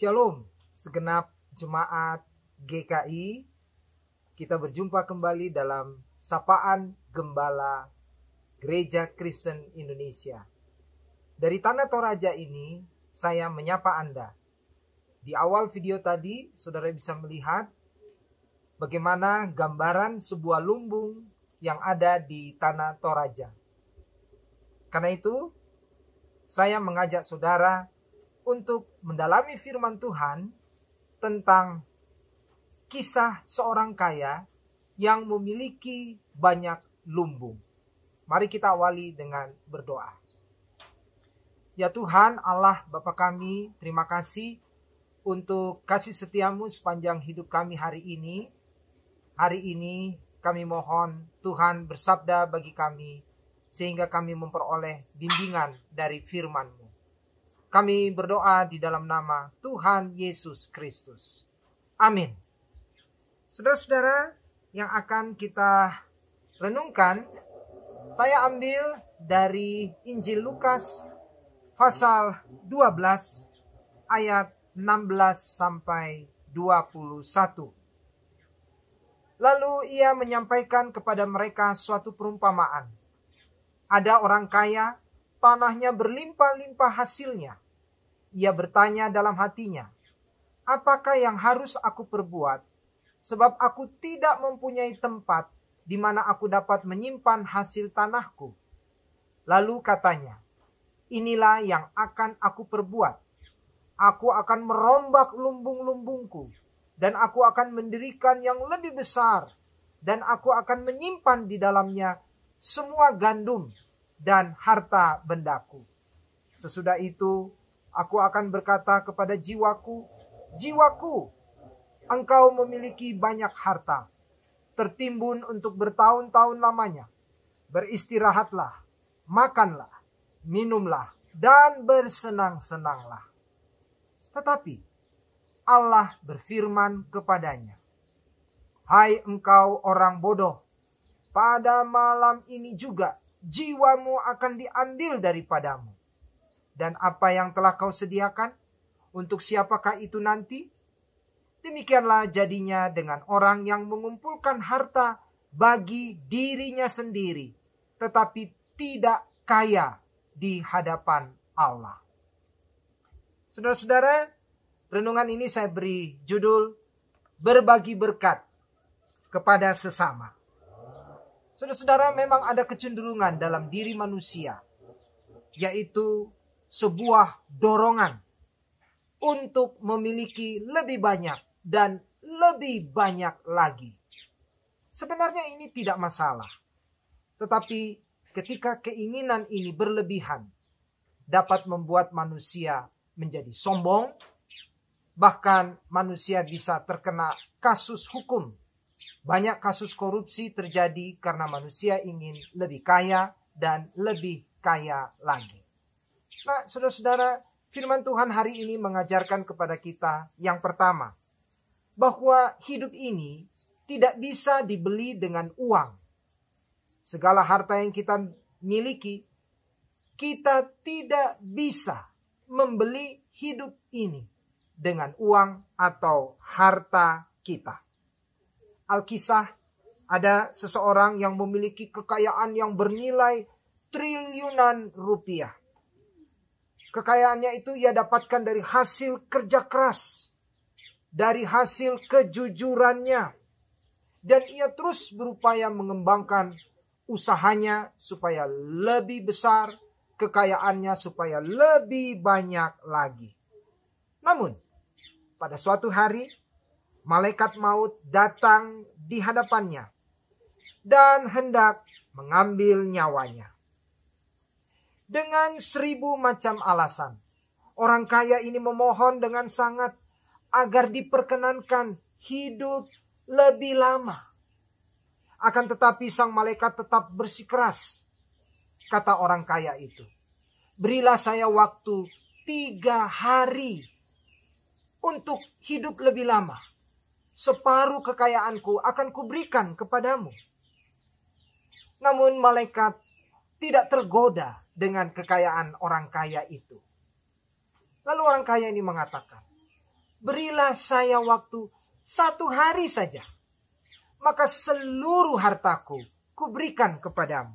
Shalom, segenap jemaat GKI. Kita berjumpa kembali dalam sapaan gembala Gereja Kristen Indonesia. Dari Tanah Toraja ini, saya menyapa Anda. Di awal video tadi, saudara bisa melihat bagaimana gambaran sebuah lumbung yang ada di Tanah Toraja. Karena itu, saya mengajak saudara untuk mendalami firman Tuhan tentang kisah seorang kaya yang memiliki banyak lumbung. Mari kita awali dengan berdoa. Ya Tuhan Allah Bapa kami, terima kasih untuk kasih setiamu sepanjang hidup kami hari ini. Hari ini kami mohon Tuhan bersabda bagi kami sehingga kami memperoleh bimbingan dari firman-Mu. Kami berdoa di dalam nama Tuhan Yesus Kristus. Amin. Saudara-saudara yang akan kita renungkan, saya ambil dari Injil Lukas pasal 12 ayat 16 sampai 21. Lalu ia menyampaikan kepada mereka suatu perumpamaan. Ada orang kaya, tanahnya berlimpah-limpah hasilnya. Ia bertanya dalam hatinya, "Apakah yang harus aku perbuat? Sebab aku tidak mempunyai tempat di mana aku dapat menyimpan hasil tanahku." Lalu katanya, "Inilah yang akan aku perbuat. Aku akan merombak lumbung-lumbungku, dan aku akan mendirikan yang lebih besar, dan aku akan menyimpan di dalamnya semua gandum dan harta bendaku." Sesudah itu, Aku akan berkata kepada jiwaku, jiwaku, engkau memiliki banyak harta, tertimbun untuk bertahun-tahun lamanya. Beristirahatlah, makanlah, minumlah, dan bersenang-senanglah. Tetapi Allah berfirman kepadanya, Hai engkau orang bodoh, pada malam ini juga jiwamu akan diambil daripadamu dan apa yang telah kau sediakan? Untuk siapakah itu nanti? Demikianlah jadinya dengan orang yang mengumpulkan harta bagi dirinya sendiri, tetapi tidak kaya di hadapan Allah. Saudara-saudara, renungan ini saya beri judul "Berbagi Berkat kepada Sesama". Saudara-saudara, memang ada kecenderungan dalam diri manusia, yaitu sebuah dorongan untuk memiliki lebih banyak dan lebih banyak lagi. Sebenarnya ini tidak masalah. Tetapi ketika keinginan ini berlebihan dapat membuat manusia menjadi sombong, bahkan manusia bisa terkena kasus hukum. Banyak kasus korupsi terjadi karena manusia ingin lebih kaya dan lebih kaya lagi. Nah, saudara-saudara, firman Tuhan hari ini mengajarkan kepada kita yang pertama, bahwa hidup ini tidak bisa dibeli dengan uang. Segala harta yang kita miliki, kita tidak bisa membeli hidup ini dengan uang atau harta kita. Alkisah ada seseorang yang memiliki kekayaan yang bernilai triliunan rupiah Kekayaannya itu ia dapatkan dari hasil kerja keras, dari hasil kejujurannya, dan ia terus berupaya mengembangkan usahanya supaya lebih besar, kekayaannya supaya lebih banyak lagi. Namun, pada suatu hari, malaikat maut datang di hadapannya dan hendak mengambil nyawanya dengan seribu macam alasan. Orang kaya ini memohon dengan sangat agar diperkenankan hidup lebih lama. Akan tetapi sang malaikat tetap bersikeras, kata orang kaya itu. Berilah saya waktu tiga hari untuk hidup lebih lama. Separuh kekayaanku akan kuberikan kepadamu. Namun malaikat tidak tergoda dengan kekayaan orang kaya itu. Lalu orang kaya ini mengatakan, berilah saya waktu satu hari saja, maka seluruh hartaku kuberikan kepadamu.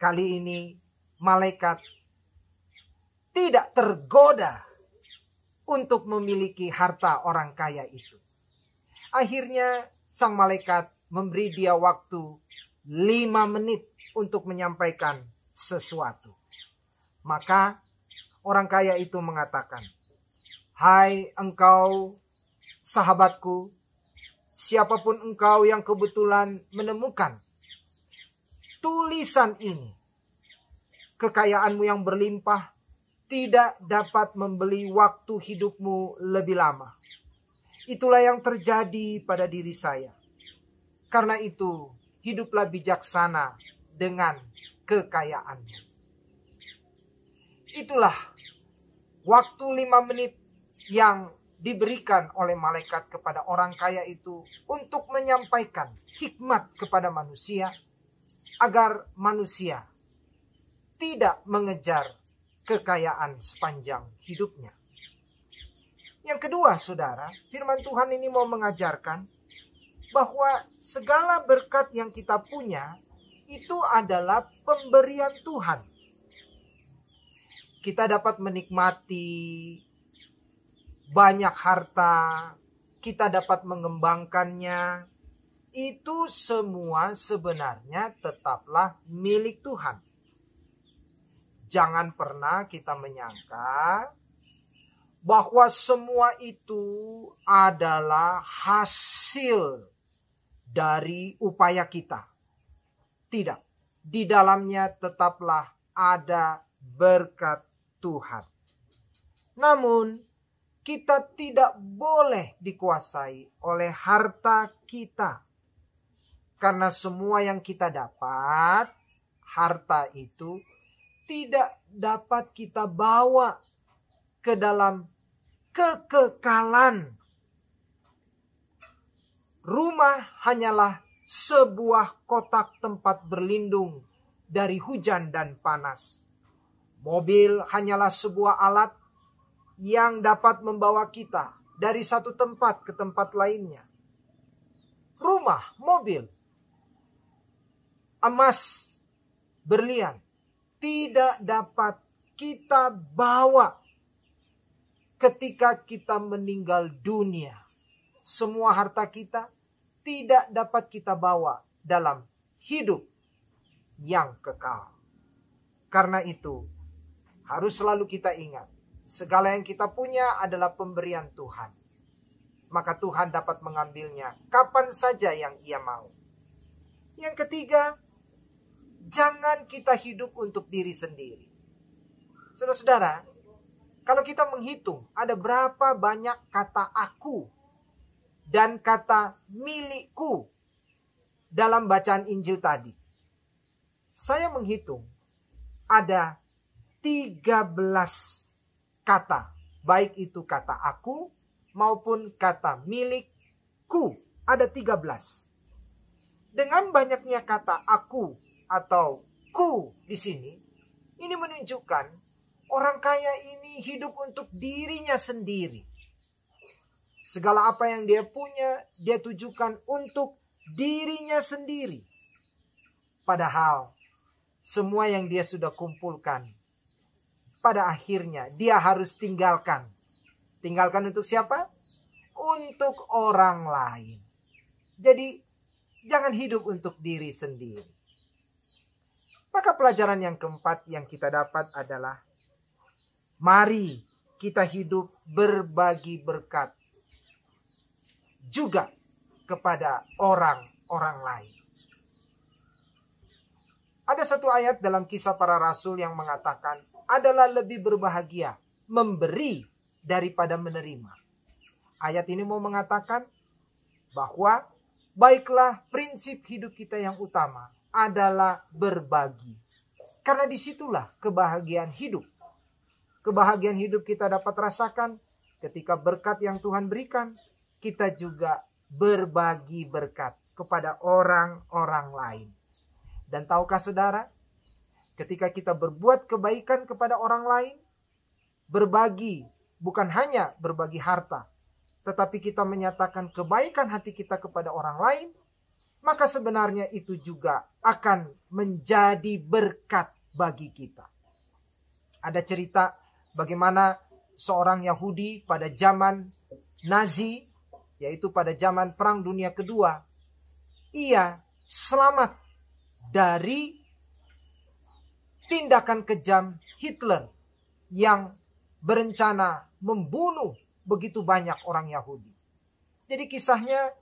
Kali ini malaikat tidak tergoda untuk memiliki harta orang kaya itu. Akhirnya sang malaikat memberi dia waktu lima menit untuk menyampaikan sesuatu. Maka orang kaya itu mengatakan, "Hai engkau sahabatku, siapapun engkau yang kebetulan menemukan tulisan ini, kekayaanmu yang berlimpah tidak dapat membeli waktu hidupmu lebih lama. Itulah yang terjadi pada diri saya. Karena itu, hiduplah bijaksana dengan kekayaannya. Itulah waktu lima menit yang diberikan oleh malaikat kepada orang kaya itu untuk menyampaikan hikmat kepada manusia agar manusia tidak mengejar kekayaan sepanjang hidupnya. Yang kedua, saudara, firman Tuhan ini mau mengajarkan bahwa segala berkat yang kita punya itu adalah pemberian Tuhan. Kita dapat menikmati banyak harta, kita dapat mengembangkannya. Itu semua sebenarnya tetaplah milik Tuhan. Jangan pernah kita menyangka bahwa semua itu adalah hasil dari upaya kita tidak. Di dalamnya tetaplah ada berkat Tuhan. Namun, kita tidak boleh dikuasai oleh harta kita. Karena semua yang kita dapat, harta itu tidak dapat kita bawa ke dalam kekekalan. Rumah hanyalah sebuah kotak tempat berlindung dari hujan dan panas. Mobil hanyalah sebuah alat yang dapat membawa kita dari satu tempat ke tempat lainnya. Rumah, mobil, emas, berlian tidak dapat kita bawa ketika kita meninggal dunia. Semua harta kita, tidak dapat kita bawa dalam hidup yang kekal. Karena itu, harus selalu kita ingat, segala yang kita punya adalah pemberian Tuhan. Maka Tuhan dapat mengambilnya kapan saja yang Ia mau. Yang ketiga, jangan kita hidup untuk diri sendiri. Saudara-saudara, kalau kita menghitung ada berapa banyak kata "aku" dan kata milikku dalam bacaan Injil tadi. Saya menghitung ada 13 kata, baik itu kata aku maupun kata milikku, ada 13. Dengan banyaknya kata aku atau ku di sini, ini menunjukkan orang kaya ini hidup untuk dirinya sendiri Segala apa yang dia punya, dia tujukan untuk dirinya sendiri. Padahal semua yang dia sudah kumpulkan pada akhirnya dia harus tinggalkan. Tinggalkan untuk siapa? Untuk orang lain. Jadi jangan hidup untuk diri sendiri. Maka pelajaran yang keempat yang kita dapat adalah mari kita hidup berbagi berkat juga kepada orang-orang lain. Ada satu ayat dalam kisah para rasul yang mengatakan adalah lebih berbahagia memberi daripada menerima. Ayat ini mau mengatakan bahwa baiklah prinsip hidup kita yang utama adalah berbagi. Karena disitulah kebahagiaan hidup. Kebahagiaan hidup kita dapat rasakan ketika berkat yang Tuhan berikan kita juga berbagi berkat kepada orang-orang lain. Dan tahukah saudara, ketika kita berbuat kebaikan kepada orang lain, berbagi bukan hanya berbagi harta, tetapi kita menyatakan kebaikan hati kita kepada orang lain, maka sebenarnya itu juga akan menjadi berkat bagi kita. Ada cerita bagaimana seorang Yahudi pada zaman Nazi yaitu pada zaman Perang Dunia Kedua, ia selamat dari tindakan kejam Hitler yang berencana membunuh begitu banyak orang Yahudi. Jadi kisahnya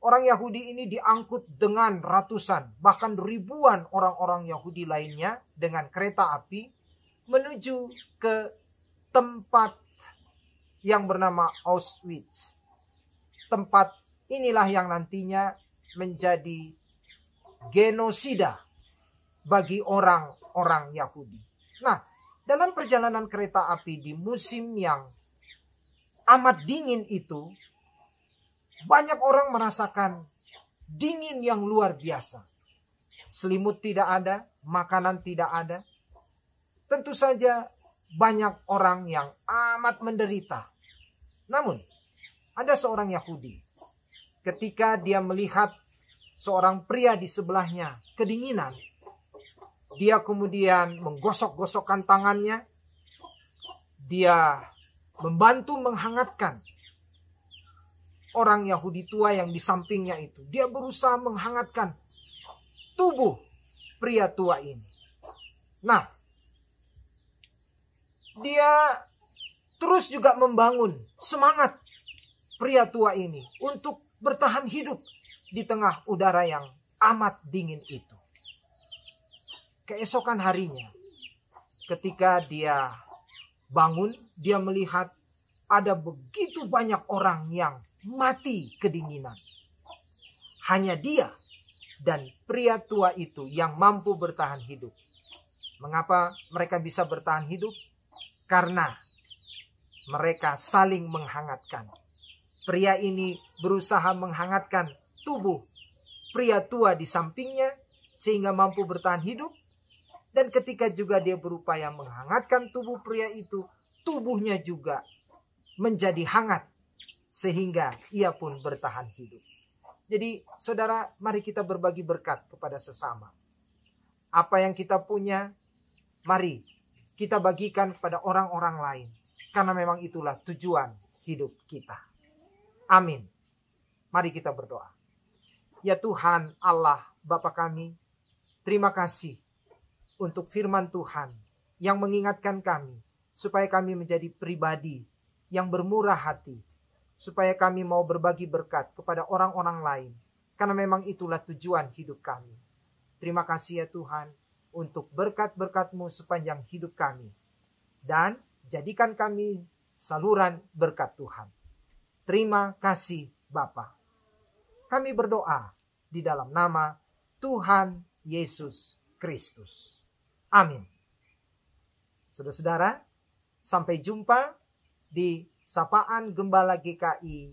orang Yahudi ini diangkut dengan ratusan bahkan ribuan orang-orang Yahudi lainnya dengan kereta api menuju ke tempat yang bernama Auschwitz tempat inilah yang nantinya menjadi genosida bagi orang-orang Yahudi. Nah, dalam perjalanan kereta api di musim yang amat dingin itu, banyak orang merasakan dingin yang luar biasa. Selimut tidak ada, makanan tidak ada. Tentu saja banyak orang yang amat menderita. Namun, ada seorang Yahudi. Ketika dia melihat seorang pria di sebelahnya kedinginan, dia kemudian menggosok-gosokkan tangannya. Dia membantu menghangatkan orang Yahudi tua yang di sampingnya itu. Dia berusaha menghangatkan tubuh pria tua ini. Nah, dia terus juga membangun semangat pria tua ini untuk bertahan hidup di tengah udara yang amat dingin itu. Keesokan harinya, ketika dia bangun, dia melihat ada begitu banyak orang yang mati kedinginan. Hanya dia dan pria tua itu yang mampu bertahan hidup. Mengapa mereka bisa bertahan hidup? Karena mereka saling menghangatkan Pria ini berusaha menghangatkan tubuh pria tua di sampingnya sehingga mampu bertahan hidup. Dan ketika juga dia berupaya menghangatkan tubuh pria itu, tubuhnya juga menjadi hangat sehingga ia pun bertahan hidup. Jadi, saudara, mari kita berbagi berkat kepada sesama. Apa yang kita punya, mari kita bagikan kepada orang-orang lain, karena memang itulah tujuan hidup kita. Amin. Mari kita berdoa. Ya Tuhan Allah Bapa kami, terima kasih untuk firman Tuhan yang mengingatkan kami supaya kami menjadi pribadi yang bermurah hati, supaya kami mau berbagi berkat kepada orang-orang lain, karena memang itulah tujuan hidup kami. Terima kasih ya Tuhan untuk berkat berkatmu sepanjang hidup kami. Dan jadikan kami saluran berkat Tuhan. Terima kasih Bapa. Kami berdoa di dalam nama Tuhan Yesus Kristus. Amin. Saudara-saudara, sampai jumpa di sapaan Gembala GKI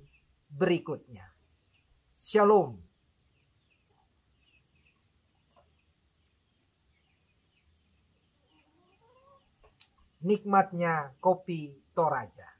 berikutnya. Shalom. Nikmatnya kopi Toraja.